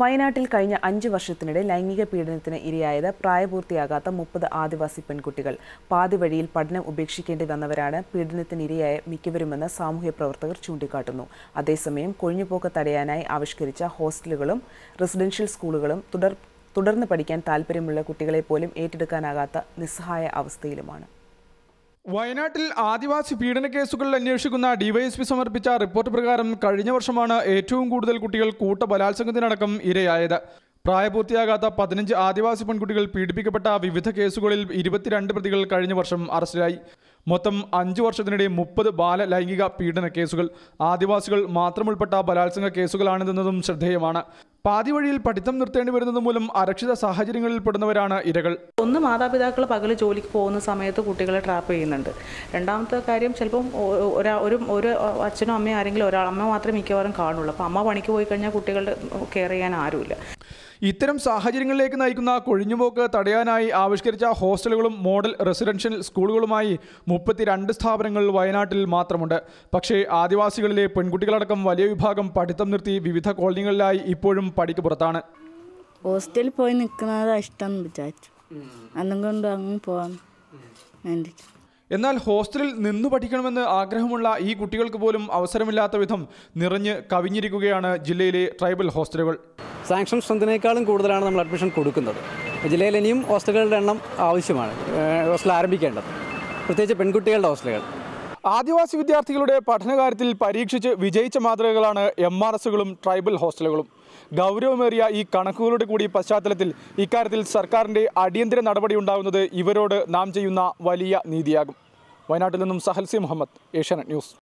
വയനാട്ടിൽ കഴിഞ്ഞ അഞ്ച് വർഷത്തിനിടെ ലൈംഗിക പീഡനത്തിന് ഇരയായത് പ്രായപൂർത്തിയാകാത്ത മുപ്പത് ആദിവാസി പെൺകുട്ടികൾ പാതിവഴിയിൽ പഠനം ഉപേക്ഷിക്കേണ്ടി വന്നവരാണ് പീഡനത്തിനിരയായ മിക്കവരുമെന്ന് സാമൂഹ്യ പ്രവർത്തകർ ചൂണ്ടിക്കാട്ടുന്നു അതേസമയം കൊഴിഞ്ഞുപോക്ക് തടയാനായി ആവിഷ്കരിച്ച ഹോസ്റ്റലുകളും റെസിഡൻഷ്യൽ സ്കൂളുകളും തുടർ തുടർന്ന് പഠിക്കാൻ താൽപ്പര്യമുള്ള കുട്ടികളെ പോലും ഏറ്റെടുക്കാനാകാത്ത നിസ്സഹായ അവസ്ഥയിലുമാണ് വയനാട്ടിൽ ആദിവാസി പീഡന കേസുകളിൽ അന്വേഷിക്കുന്ന ഡിവൈഎസ്പി സമർപ്പിച്ച റിപ്പോർട്ട് പ്രകാരം കഴിഞ്ഞ വർഷമാണ് ഏറ്റവും കൂടുതൽ കുട്ടികൾ കൂട്ട ബലാത്സംഗത്തിനടക്കം ഇരയായത് പ്രായപൂർത്തിയാകാത്ത പതിനഞ്ച് ആദിവാസി പെൺകുട്ടികൾ പീഡിപ്പിക്കപ്പെട്ട വിവിധ കേസുകളിൽ ഇരുപത്തിരണ്ട് പ്രതികൾ കഴിഞ്ഞ വർഷം അറസ്റ്റിലായി മൊത്തം അഞ്ചു വർഷത്തിനിടെ മുപ്പത് ബാല ലൈംഗിക പീഡന കേസുകൾ ആദിവാസികൾ മാത്രം ഉൾപ്പെട്ട ബലാത്സംഗ കേസുകളാണിതെന്നതും ശ്രദ്ധേയമാണ് പാതി വഴിയിൽ പഠിത്തം നിർത്തേണ്ടി വരുന്നത് മൂലം അരക്ഷിത സാഹചര്യങ്ങളിൽ പെടുന്നവരാണ് ഇരകൾ ഒന്ന് മാതാപിതാക്കൾ പകൽ ജോലിക്ക് പോകുന്ന സമയത്ത് കുട്ടികളെ ട്രാപ്പ് ചെയ്യുന്നുണ്ട് രണ്ടാമത്തെ കാര്യം ചിലപ്പം ഒരാ ഒരു ഒരു അച്ഛനോ അമ്മയോ ആരെങ്കിലും ഒരാൾ അമ്മ മാത്രമേ മിക്കവാറും കാണുള്ളൂ അപ്പോൾ അമ്മ പണിക്ക് പോയി കഴിഞ്ഞാൽ കുട്ടികളുടെ കെയർ ചെയ്യാൻ ആരുമില്ല ഇത്തരം സാഹചര്യങ്ങളിലേക്ക് നയിക്കുന്ന കൊഴിഞ്ഞുപോക്ക് തടയാനായി ആവിഷ്കരിച്ച ഹോസ്റ്റലുകളും മോഡൽ റെസിഡൻഷ്യൽ സ്കൂളുകളുമായി മുപ്പത്തിരണ്ട് സ്ഥാപനങ്ങൾ വയനാട്ടിൽ മാത്രമുണ്ട് പക്ഷേ ആദിവാസികളിലെ പെൺകുട്ടികളടക്കം വലിയ വിഭാഗം പഠിത്തം നിർത്തി വിവിധ കോളനികളിലായി ഇപ്പോഴും പടിക്ക് പുറത്താണ് ഹോസ്റ്റലിൽ പോയി നിൽക്കുന്നത് ഇഷ്ടം വിചാരിച്ചു അന്നും കൊണ്ട് അങ്ങ് പോവാം എന്നാൽ ഹോസ്റ്റലിൽ നിന്ന് പഠിക്കണമെന്ന് ആഗ്രഹമുള്ള ഈ കുട്ടികൾക്ക് പോലും അവസരമില്ലാത്ത വിധം നിറഞ്ഞ് കവിഞ്ഞിരിക്കുകയാണ് ജില്ലയിലെ ട്രൈബൽ ഹോസ്റ്റലുകൾ സാങ്ഷൻ സ്ട്രെങ്തിനേക്കാളും കൂടുതലാണ് നമ്മൾ അഡ്മിഷൻ കൊടുക്കുന്നത് ജില്ലയിൽ ഇനിയും ഹോസ്റ്റലുകളുടെ എണ്ണം ആവശ്യമാണ് ഹോസ്റ്റൽ ആരംഭിക്കേണ്ടത് പ്രത്യേകിച്ച് പെൺകുട്ടികളുടെ ഹോസ്റ്റലുകൾ ആദിവാസി വിദ്യാർത്ഥികളുടെ പഠനകാര്യത്തിൽ പരീക്ഷിച്ച് വിജയിച്ച മാതൃകകളാണ് എം ആർ എസുകളും ട്രൈബൽ ഹോസ്റ്റലുകളും ഗൗരവമേറിയ ഈ കണക്കുകളുടെ കൂടി പശ്ചാത്തലത്തിൽ ഇക്കാര്യത്തിൽ സർക്കാരിൻ്റെ അടിയന്തര നടപടി ഉണ്ടാകുന്നത് ഇവരോട് നാം ചെയ്യുന്ന വലിയ നീതിയാകും വയനാട്ടിൽ നിന്നും സഹൽസി മുഹമ്മദ് ഏഷ്യാനെറ്റ് ന്യൂസ്